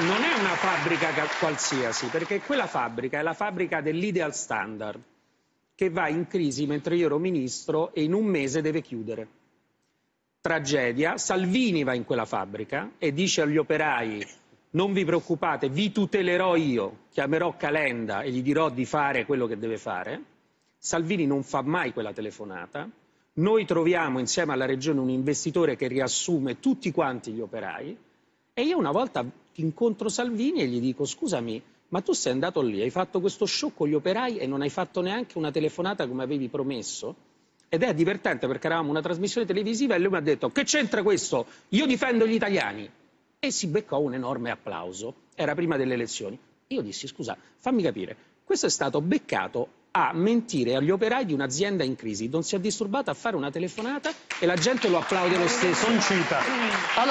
non è una fabbrica qualsiasi, perché quella fabbrica è la fabbrica dell'ideal standard, che va in crisi mentre io ero ministro e in un mese deve chiudere. Tragedia, Salvini va in quella fabbrica e dice agli operai non vi preoccupate, vi tutelerò io, chiamerò Calenda e gli dirò di fare quello che deve fare. Salvini non fa mai quella telefonata. Noi troviamo insieme alla Regione un investitore che riassume tutti quanti gli operai e io una volta incontro Salvini e gli dico scusami, ma tu sei andato lì, hai fatto questo show con gli operai e non hai fatto neanche una telefonata come avevi promesso? Ed è divertente perché eravamo una trasmissione televisiva e lui mi ha detto che c'entra questo? Io difendo gli italiani. E si beccò un enorme applauso. Era prima delle elezioni. Io dissi scusa, fammi capire, questo è stato beccato a mentire agli operai di un'azienda in crisi. Non si è disturbato a fare una telefonata e la gente lo applaude lo stesso. Concita.